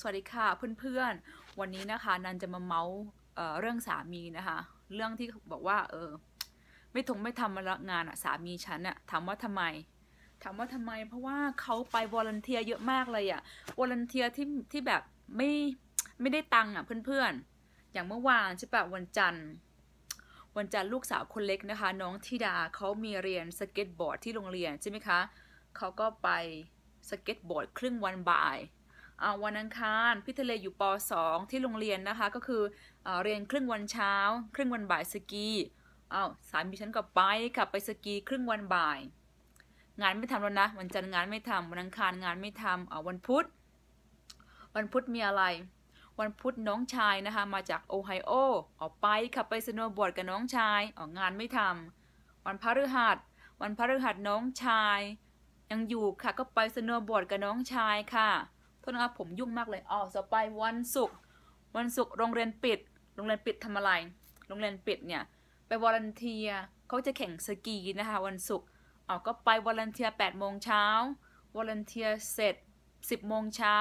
สวัสดีค่ะเพื่อนๆ วันนี้นะคะนันจะมาเมาส์เรื่องสามีนะคะเรื่องที่บอกว่าเออไม่ทงไม่ทำมางานอะสามีฉันอะถามว่าทำไมถามว่าทำไมเพราะว่าเขาไปวอลเนเทียเยอะมากเลยอะวอลเนเทียที่ที่แบบไม่ไม่ได้ตังค์อะเพื่อนๆ อย่างเมื่อวานใช่ปะวันจันทร์ วันจันทร์ลูกสาวคนเล็กนะคะ น้องธิดาเขามีเรียนสเก็ตบอร์ด ที่โรงเรียนใช่ไหมคะเขาก็ไปสเก็ตบอร์ดครึ่งวันบ่ายวันอังคารพี่ทะเลอยู่ ป .2 ที่โรงเรียนนะคะก็คืออเรียนครึ่งวันเช้าครึ่งวันบ่ายสกีเอาสามีฉันก็ไปขับไปสกีครึ่งวันบ่าย งานไม่ทำแล้วนะวันจันทร์งานไม่ทำวันอังคารงานไม่ทำเอาวันพุธ วันพุธมีอะไร วันพุธน้องชายนะคะ มาจากโอไฮโอออกไปขับไปสโนว์บอร์ดกับน้องชายอองานไม่ทำ วันพฤหัส วันพฤหัสน้องชาย ยังอยู่ค่ะก็ไปสโนว์บอร์ดกับน้องชายค่ะต้นรัาผมยุ่งมากเลยอ๋อต่อไปวันศุกร์ วันศุกร์โรงเรียนปิด โรงเรียนปิดทำอะไร โรงเรียนปิดเนี่ยไปวอร์นเทียเขาจะแข่งสกีนะคะวันศุกร์อ๋อก็ไปวอร์นเทียแปดโมงเช้าวอร์นเทียเสร็จสิบโมงเช้า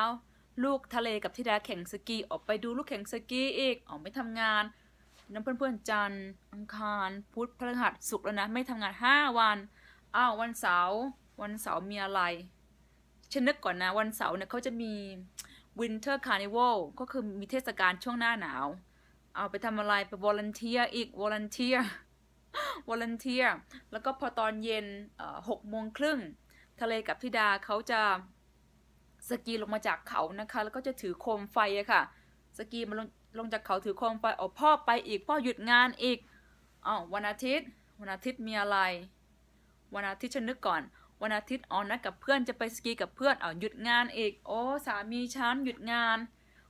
ลูกทะเลกับทิดาแข่งสกี ออกไปดูลูกแข่งสกีอีกออกไม่ทำงาน น้ำเพื่อนๆจันทร์อังคาร พุธพฤหัสศุกร์แล้วนะไม่ทำงาน 5 วัน อ้าว วันเสาร์ วันเสาร์มีอะไรฉันนึกก่อนนะวันเสาร์เนี่ยเขาจะมี Winter Carnival ก็คือมีเทศกาลช่วงหน้าหนาว เอาไปทำอะไรไปวอลันเทียอีกวอลันเทียวอลันเทียแล้วก็พอตอนเย็นหกโมงครึ่ง ทะเลกับธิดาเขาจะสกีลงมาจากเขานะคะ แล้วก็จะถือโคมไฟอะค่ะสกีมาลงลงจากเขาถือโคมไฟอ๋อพ่อไปอีกพ่อหยุดงานอีกอ๋อวันอาทิตย์ วันอาทิตย์มีอะไรวันอาทิตย์ฉันนึกก่อนวันอาทิตย์อ๋อนัดกับเพื่อนจะไปสกีกับเพื่อน เอาหยุดงานอีกโอ้สามีฉันหยุดงาน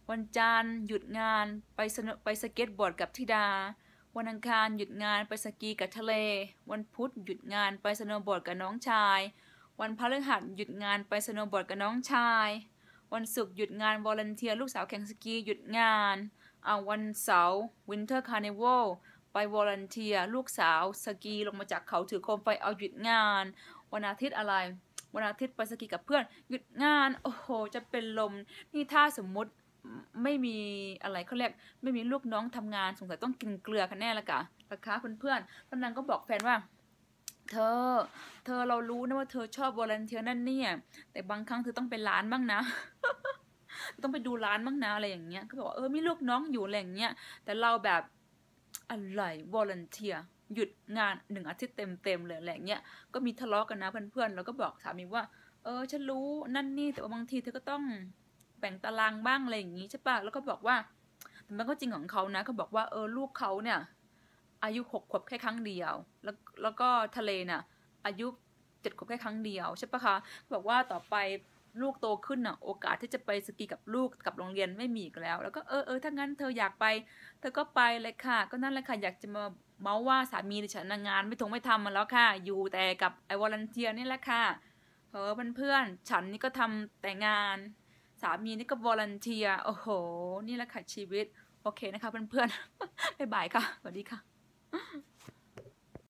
วันจันทร์หยุดงานไปสนไปสเก็ตบอร์ดกับธิดา วันอังคารหยุดงานไปสกีกับทะเล วันพุธหยุดงานไปสโนว์บอร์ดกับน้องชาย วันพฤหัสหยุดงานไปสโนว์บอร์ดกับน้องชาย วันศุกร์หยุดงานวอลเนเทียลูกสาวแข่งสกีหยุดงานเอาวันเสาร์วินเทอร์คาร์นิวัลไปวอร์เนเทียลูกสาวสกีลงมาจากเขาถือโคมไฟเอาหยุดงานวันอาทิตย์อะไรวันอาทิตย์ไปสกีกับเพื่อน หยุดงาน โอ้โหจะเป็นลมนี่ถ้าสมมุติไม่มีอะไรเขาเรียกไม่มีลูกน้องทำงานสงสัยต้องกินเกลือกันแน่ละกะราคาเพื่อนๆ่อนนังนก็บอกแฟนว่า เธอ เธอเรารู้นะว่าเธอชอบวอลเนเทียนั่นเนี่ย แต่บางครั้งเธอต้องไปร้านบ้างนะ ต้องไปดูร้านบ้างนะอะไรอย่างเงี้ย ก็บอกเออมีลูกน้องอยู่อะไรอย่างเงี้ยแต่เราแบบอะไรอลเลนเทีย หยุดงานหนึ่งอาทิตย์เต็มๆเลยอะไรเงี้ย ก็มีทะเลาะกันนะเพื่อนๆแล้วก็บอกสามีว่า เออ ฉันรู้นั่นนี่ แต่ว่าบางทีเธอก็ต้องแบ่งตารางบ้างอะไรอย่างงี้ใช่ปะแล้วก็บอกว่า แต่มันก็จริงของเขานะเขาบอกว่า เออ ลูกเขาเนี่ย อายุหกขวบแค่ครั้งเดียว แล้ว แล้วก็ทะเลน่ะ อายุเจ็ดขวบแค่ครั้งเดียวใช่ปะคะบอกว่าต่อไปลูกโตขึ้นอ่ะโอกาสที่จะไปสกีกับลูกกับโรงเรียนไม่มีอีกแล้วแล้วก็เออเออถ้างั้นเธออยากไป เธอก็ไปเลยค่ะ ก็นั่นแหละค่ะอยากจะมาเมาว่าสามีในฉันงานไม่ทงไม่ทำมาแล้วค่ะ อยู่แต่กับไอ้วอลันเทียนี่แหละค่ะเออเพื่อนๆฉันนี่ก็ทำแต่งาน สามีนี่ก็วอลันเทียโอ้โห นี่แหละค่ะชีวิต โอเคนะคะเพื่อนๆบ๊ายบายค่ะสวัสดีค่ะ